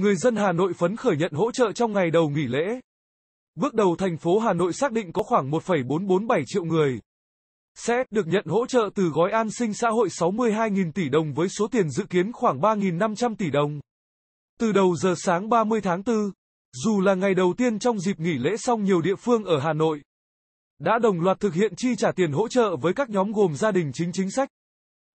Người dân Hà Nội phấn khởi nhận hỗ trợ trong ngày đầu nghỉ lễ. Bước đầu thành phố Hà Nội xác định có khoảng 1,447 triệu người sẽ được nhận hỗ trợ từ gói an sinh xã hội 62.000 tỷ đồng với số tiền dự kiến khoảng 3.500 tỷ đồng. Từ đầu giờ sáng 30 tháng 4, dù là ngày đầu tiên trong dịp nghỉ lễ song nhiều địa phương ở Hà Nội đã đồng loạt thực hiện chi trả tiền hỗ trợ với các nhóm gồm gia đình chính chính sách,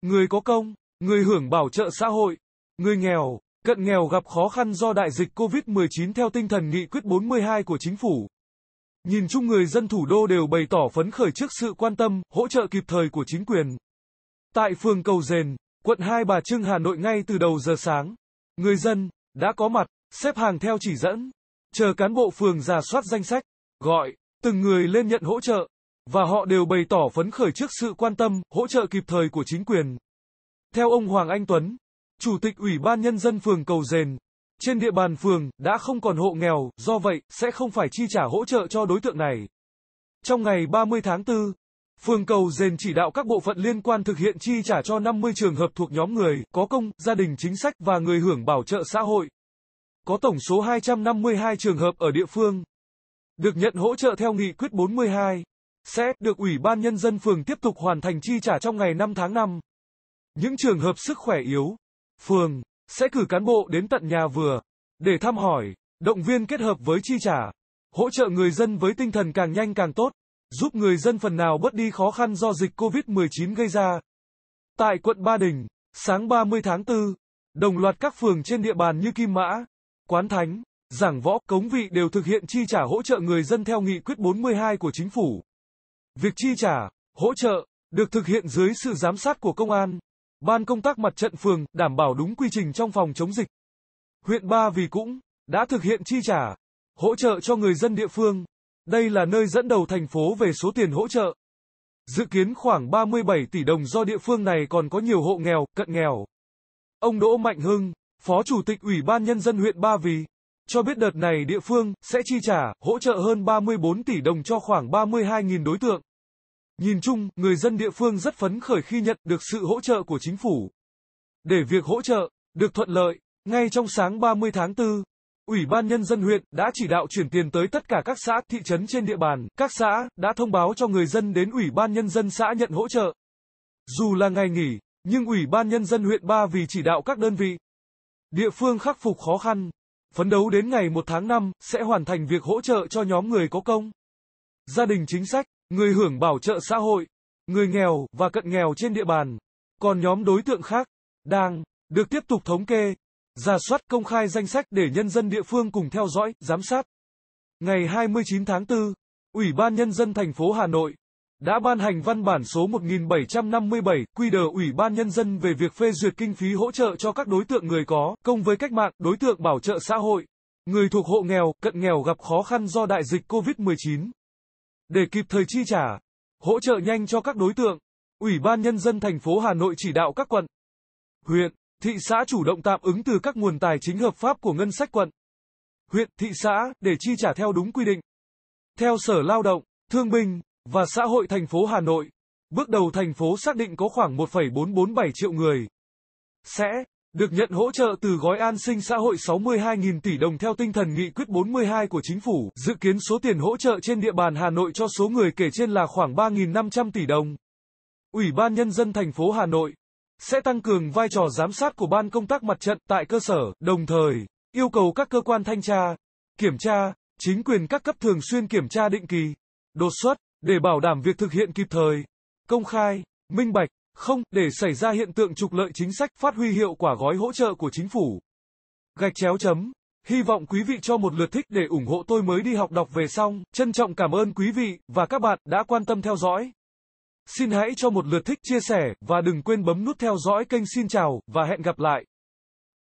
người có công, người hưởng bảo trợ xã hội, người nghèo, Cận nghèo gặp khó khăn do đại dịch COVID-19 theo tinh thần nghị quyết 42 của chính phủ. Nhìn chung người dân thủ đô đều bày tỏ phấn khởi trước sự quan tâm, hỗ trợ kịp thời của chính quyền. Tại phường Cầu Dền, quận Hai Bà Trưng Hà Nội ngay từ đầu giờ sáng, người dân đã có mặt, xếp hàng theo chỉ dẫn, chờ cán bộ phường giả soát danh sách, gọi từng người lên nhận hỗ trợ và họ đều bày tỏ phấn khởi trước sự quan tâm, hỗ trợ kịp thời của chính quyền. Theo ông Hoàng Anh Tuấn, Chủ tịch Ủy ban Nhân dân phường Cầu Dền. Trên địa bàn phường, đã không còn hộ nghèo, do vậy, sẽ không phải chi trả hỗ trợ cho đối tượng này. Trong ngày 30 tháng 4, phường Cầu Dền chỉ đạo các bộ phận liên quan thực hiện chi trả cho 50 trường hợp thuộc nhóm người, có công, gia đình chính sách và người hưởng bảo trợ xã hội. Có tổng số 252 trường hợp ở địa phương. Được nhận hỗ trợ theo nghị quyết 42 sẽ được Ủy ban Nhân dân phường tiếp tục hoàn thành chi trả trong ngày 5 tháng 5. Những trường hợp sức khỏe yếu, phường, sẽ cử cán bộ đến tận nhà vừa, để thăm hỏi, động viên kết hợp với chi trả, hỗ trợ người dân với tinh thần càng nhanh càng tốt, giúp người dân phần nào bớt đi khó khăn do dịch COVID-19 gây ra. Tại quận Ba Đình, sáng 30 tháng 4, đồng loạt các phường trên địa bàn như Kim Mã, Quán Thánh, Giảng Võ, Cống Vị đều thực hiện chi trả hỗ trợ người dân theo nghị quyết 42 của chính phủ. Việc chi trả, hỗ trợ, được thực hiện dưới sự giám sát của công an, Ban công tác mặt trận phường đảm bảo đúng quy trình trong phòng chống dịch. Huyện Ba Vì cũng đã thực hiện chi trả, hỗ trợ cho người dân địa phương. Đây là nơi dẫn đầu thành phố về số tiền hỗ trợ. Dự kiến khoảng 37 tỷ đồng do địa phương này còn có nhiều hộ nghèo, cận nghèo. Ông Đỗ Mạnh Hưng, Phó Chủ tịch Ủy ban Nhân dân huyện Ba Vì, cho biết đợt này địa phương sẽ chi trả, hỗ trợ hơn 34 tỷ đồng cho khoảng 32.000 đối tượng. Nhìn chung, người dân địa phương rất phấn khởi khi nhận được sự hỗ trợ của chính phủ. Để việc hỗ trợ được thuận lợi, ngay trong sáng 30 tháng 4, Ủy ban Nhân dân huyện đã chỉ đạo chuyển tiền tới tất cả các xã, thị trấn trên địa bàn. Các xã đã thông báo cho người dân đến Ủy ban Nhân dân xã nhận hỗ trợ. Dù là ngày nghỉ, nhưng Ủy ban Nhân dân huyện Ba Vì chỉ đạo các đơn vị, địa phương khắc phục khó khăn, phấn đấu đến ngày 1 tháng 5 sẽ hoàn thành việc hỗ trợ cho nhóm người có công, gia đình chính sách người hưởng bảo trợ xã hội, người nghèo và cận nghèo trên địa bàn. Còn nhóm đối tượng khác đang được tiếp tục thống kê, giả soát công khai danh sách để nhân dân địa phương cùng theo dõi, giám sát. Ngày 29 tháng 4, Ủy ban nhân dân thành phố Hà Nội đã ban hành văn bản số 1757 đờ Ủy ban nhân dân về việc phê duyệt kinh phí hỗ trợ cho các đối tượng người có công với cách mạng, đối tượng bảo trợ xã hội, người thuộc hộ nghèo, cận nghèo gặp khó khăn do đại dịch COVID-19 để kịp thời chi trả, hỗ trợ nhanh cho các đối tượng. Ủy ban nhân dân thành phố Hà Nội chỉ đạo các quận, huyện, thị xã chủ động tạm ứng từ các nguồn tài chính hợp pháp của ngân sách quận, huyện, thị xã để chi trả theo đúng quy định. Theo Sở Lao động, Thương binh và Xã hội thành phố Hà Nội, bước đầu thành phố xác định có khoảng 1,447 triệu người sẽ được nhận hỗ trợ từ gói an sinh xã hội 62.000 tỷ đồng theo tinh thần nghị quyết 42 của chính phủ, dự kiến số tiền hỗ trợ trên địa bàn Hà Nội cho số người kể trên là khoảng 3.500 tỷ đồng. Ủy ban Nhân dân thành phố Hà Nội sẽ tăng cường vai trò giám sát của Ban công tác mặt trận tại cơ sở, đồng thời yêu cầu các cơ quan thanh tra, kiểm tra, chính quyền các cấp thường xuyên kiểm tra định kỳ, đột xuất, để bảo đảm việc thực hiện kịp thời, công khai, minh bạch. Không, để xảy ra hiện tượng trục lợi chính sách phát huy hiệu quả gói hỗ trợ của chính phủ. Gạch chéo chấm. Hy vọng quý vị cho một lượt thích để ủng hộ tôi mới đi học đọc về xong. Trân trọng cảm ơn quý vị và các bạn đã quan tâm theo dõi. Xin hãy cho một lượt thích chia sẻ và đừng quên bấm nút theo dõi kênh xin chào và hẹn gặp lại.